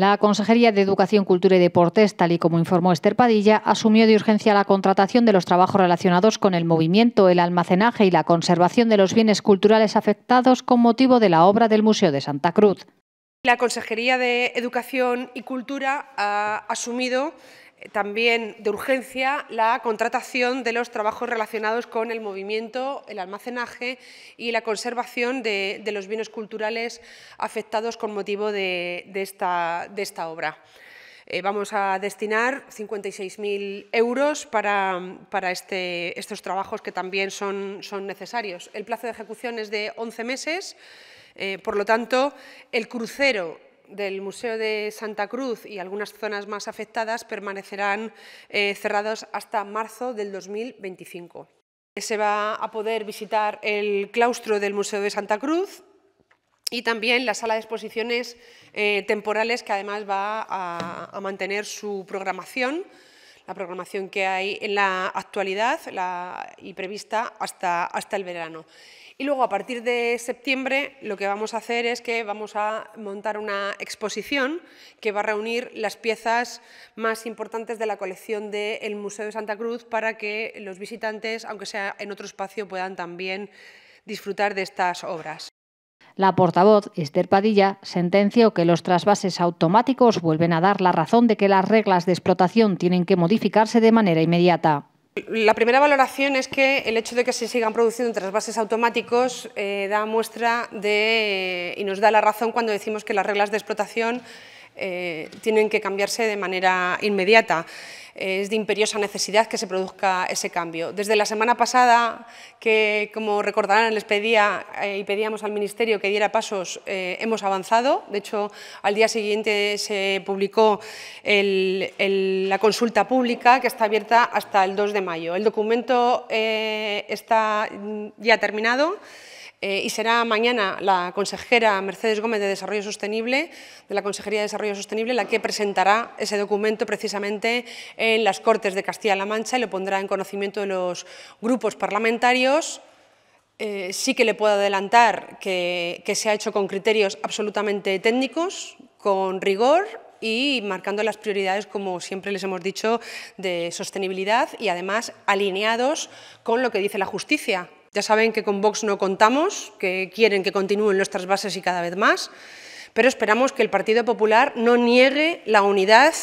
La Consejería de Educación, Cultura y Deportes, tal y como informó Esther Padilla, asumió de urgencia la contratación de los trabajos relacionados con el movimiento, el almacenaje y la conservación de los bienes culturales afectados con motivo de la obra del Museo de Santa Cruz. La Consejería de Educación y Cultura ha asumido también de urgencia la contratación de los trabajos relacionados con el movimiento, el almacenaje y la conservación de, los bienes culturales afectados con motivo de, esta, obra. Eh, vamos a destinar 56.000 euros para, este, estos trabajos que también son, necesarios. El plazo de ejecución es de 11 meses. Eh, por lo tanto, el crucero del Museo de Santa Cruz y algunas zonas más afectadas permanecerán eh, cerradas cerrados hasta marzo del 2025. Eh, se va a poder visitar el claustro del Museo de Santa Cruz y también la sala de exposiciones eh, temporales que además va a mantener su programación la programación que hay en la actualidad y prevista hasta, hasta el verano. Y luego, a partir de septiembre, lo que vamos a hacer es que vamos a montar una exposición que va a reunir las piezas más importantes de la colección del Museo de Santa Cruz para que los visitantes, aunque sea en otro espacio, puedan también disfrutar de estas obras. La portavoz, Esther Padilla, sentenció que los trasvases automáticos vuelven a dar la razón de que las reglas de explotación tienen que modificarse de manera inmediata. La primera valoración es que el hecho de que se sigan produciendo trasvases automáticos eh, da muestra de, y nos da la razón cuando decimos que las reglas de explotación eh, tienen que cambiarse de manera inmediata. Es de imperiosa necesidad que se produzca ese cambio. Desde la semana pasada, que como recordarán les pedía eh, y pedíamos al Ministerio que diera pasos, eh, hemos avanzado. De hecho, al día siguiente se publicó la consulta pública que está abierta hasta el 2 de mayo. El documento está ya terminado. Eh, y será mañana la consejera Mercedes Gómez de Desarrollo Sostenible, de la Consejería de Desarrollo Sostenible, la que presentará ese documento precisamente en las Cortes de Castilla-La Mancha y lo pondrá en conocimiento de los grupos parlamentarios. Eh, sí que le puedo adelantar que se ha hecho con criterios absolutamente técnicos, con rigor y marcando las prioridades, como siempre les hemos dicho, de sostenibilidad y además alineados con lo que dice la justicia, ya saben que con Vox no contamos, que quieren que continúen nuestras bases y cada vez más, pero esperamos que el Partido Popular no niegue la unidad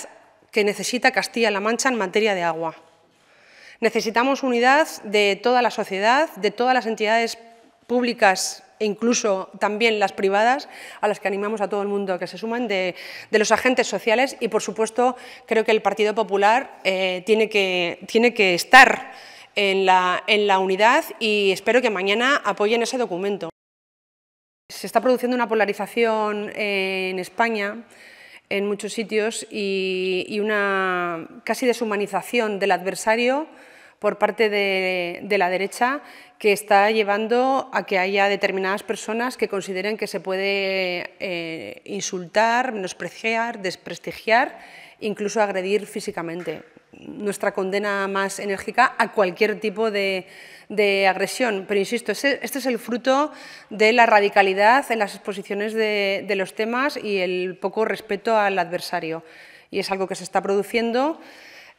que necesita Castilla-La Mancha en materia de agua. Necesitamos unidad de toda la sociedad, de todas las entidades públicas e incluso también las privadas, a las que animamos a todo el mundo a que se sumen, de, los agentes sociales y, por supuesto, creo que el Partido Popular eh, tiene, que, tiene que estar en la, unidad y espero que mañana apoyen ese documento. Se está produciendo una polarización eh, en España en muchos sitios y, una casi deshumanización del adversario por parte de, la derecha que está llevando a que haya determinadas personas que consideren que se puede eh, insultar, menospreciar, desprestigiar, incluso agredir físicamente nuestra condena más enérgica a cualquier tipo de, agresión. Pero insisto, este es el fruto de la radicalidad en las exposiciones de, los temas y el poco respeto al adversario. Y es algo que se está produciendo.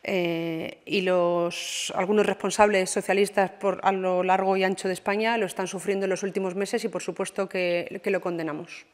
Eh, y los, algunos responsables socialistas por, a lo largo y ancho de España lo están sufriendo en los últimos meses y por supuesto que lo condenamos.